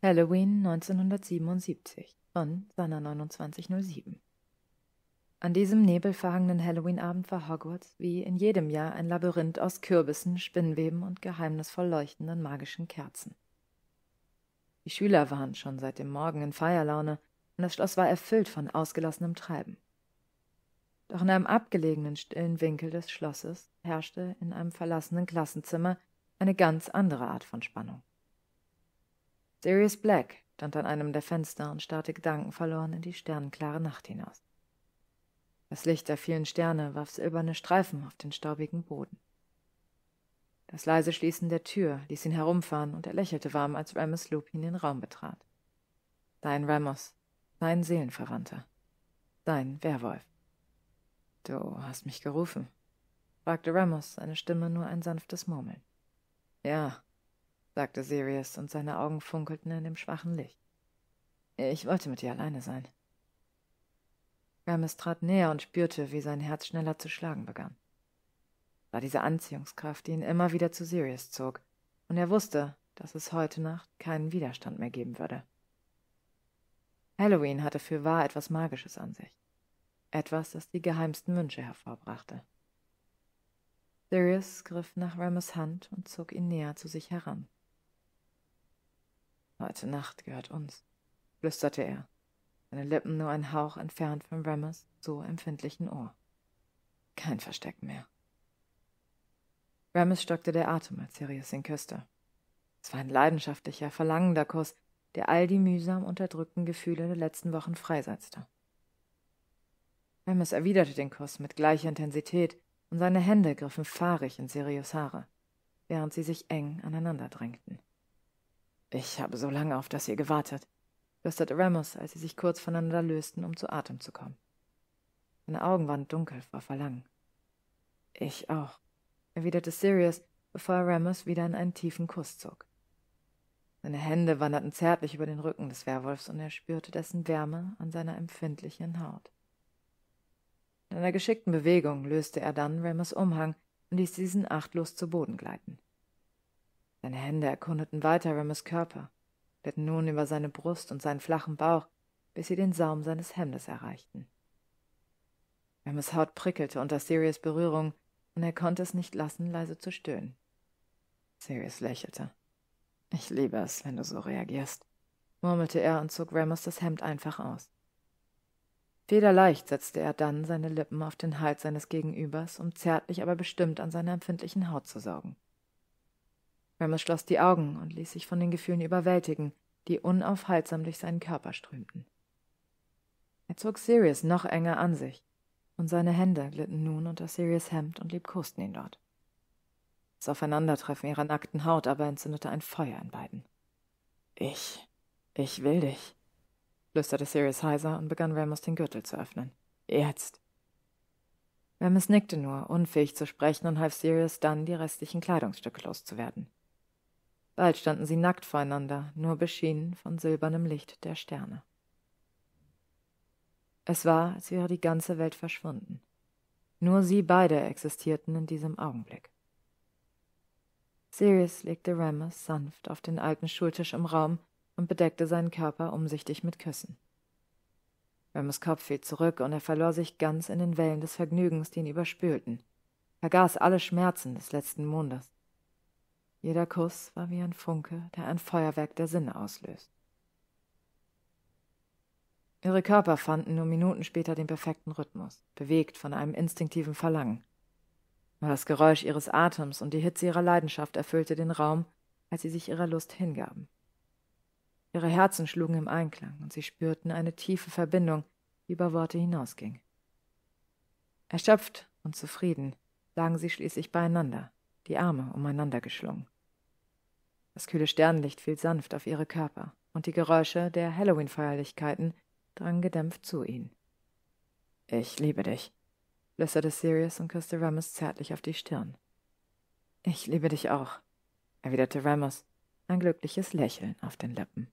Halloween 1977 von Sanna 2907. An diesem nebelverhangenen Halloweenabend war Hogwarts wie in jedem Jahr ein Labyrinth aus Kürbissen, Spinnweben und geheimnisvoll leuchtenden magischen Kerzen. Die Schüler waren schon seit dem Morgen in Feierlaune und das Schloss war erfüllt von ausgelassenem Treiben. Doch in einem abgelegenen, stillen Winkel des Schlosses herrschte in einem verlassenen Klassenzimmer eine ganz andere Art von Spannung. Sirius Black stand an einem der Fenster und starrte gedankenverloren in die sternenklare Nacht hinaus. Das Licht der vielen Sterne warf silberne Streifen auf den staubigen Boden. Das leise Schließen der Tür ließ ihn herumfahren und er lächelte warm, als Ramos Lupin den Raum betrat. Dein Ramos, dein Seelenverwandter, dein Werwolf. Du hast mich gerufen, fragte Ramos, seine Stimme nur ein sanftes Murmeln. Ja, sagte Sirius, und seine Augen funkelten in dem schwachen Licht. Ich wollte mit dir alleine sein. Hermes trat näher und spürte, wie sein Herz schneller zu schlagen begann. War diese Anziehungskraft, die ihn immer wieder zu Sirius zog, und er wusste, dass es heute Nacht keinen Widerstand mehr geben würde. Halloween hatte für wahr etwas Magisches an sich. Etwas, das die geheimsten Wünsche hervorbrachte. Sirius griff nach Ramus Hand und zog ihn näher zu sich heran. Heute Nacht gehört uns, flüsterte er, seine Lippen nur ein Hauch entfernt von Rammers so empfindlichen Ohr. Kein Versteck mehr. Ramis stockte der Atem, als Sirius ihn küsste. Es war ein leidenschaftlicher, verlangender Kuss, der all die mühsam unterdrückten Gefühle der letzten Wochen freisetzte. Hermes erwiderte den Kuss mit gleicher Intensität und seine Hände griffen fahrig in Sirius Haare, während sie sich eng aneinander drängten. Ich habe so lange auf das hier gewartet, flüsterte Ramos, als sie sich kurz voneinander lösten, um zu Atem zu kommen. Seine Augen waren dunkel vor Verlangen. Ich auch, erwiderte Sirius, bevor er Ramos wieder in einen tiefen Kuss zog. Seine Hände wanderten zärtlich über den Rücken des Werwolfs und er spürte dessen Wärme an seiner empfindlichen Haut. In einer geschickten Bewegung löste er dann Ramos Umhang und ließ diesen achtlos zu Boden gleiten. Seine Hände erkundeten weiter Remus Körper, glitten nun über seine Brust und seinen flachen Bauch, bis sie den Saum seines Hemdes erreichten. Remus Haut prickelte unter Sirius Berührung, und er konnte es nicht lassen, leise zu stöhnen. Sirius lächelte. Ich liebe es, wenn du so reagierst, murmelte er und zog Remus das Hemd einfach aus. Federleicht setzte er dann seine Lippen auf den Hals seines Gegenübers, um zärtlich aber bestimmt an seiner empfindlichen Haut zu saugen. Remus schloss die Augen und ließ sich von den Gefühlen überwältigen, die unaufhaltsam durch seinen Körper strömten. Er zog Sirius noch enger an sich, und seine Hände glitten nun unter Sirius Hemd und liebkosten ihn dort. Das Aufeinandertreffen ihrer nackten Haut aber entzündete ein Feuer in beiden. Ich, ich will dich, flüsterte Sirius heiser und begann Ramos den Gürtel zu öffnen. Jetzt. Ramos nickte nur, unfähig zu sprechen, und half Sirius dann, die restlichen Kleidungsstücke loszuwerden. Bald standen sie nackt voreinander, nur beschienen von silbernem Licht der Sterne. Es war, als wäre die ganze Welt verschwunden. Nur sie beide existierten in diesem Augenblick. Sirius legte Remus sanft auf den alten Schultisch im Raum und bedeckte seinen Körper umsichtig mit Küssen. Remus Kopf fiel zurück und er verlor sich ganz in den Wellen des Vergnügens, die ihn überspülten, vergaß alle Schmerzen des letzten Mondes. Jeder Kuss war wie ein Funke, der ein Feuerwerk der Sinne auslöst. Ihre Körper fanden nur Minuten später den perfekten Rhythmus, bewegt von einem instinktiven Verlangen. Nur das Geräusch ihres Atems und die Hitze ihrer Leidenschaft erfüllte den Raum, als sie sich ihrer Lust hingaben. Ihre Herzen schlugen im Einklang und sie spürten eine tiefe Verbindung, die über Worte hinausging. Erschöpft und zufrieden lagen sie schließlich beieinander die Arme umeinander geschlungen. Das kühle Sternenlicht fiel sanft auf ihre Körper, und die Geräusche der Halloween-Feierlichkeiten drangen gedämpft zu ihnen. Ich liebe dich, flüsterte Sirius und küsste Ramos zärtlich auf die Stirn. Ich liebe dich auch, erwiderte Ramos, ein glückliches Lächeln auf den Lippen.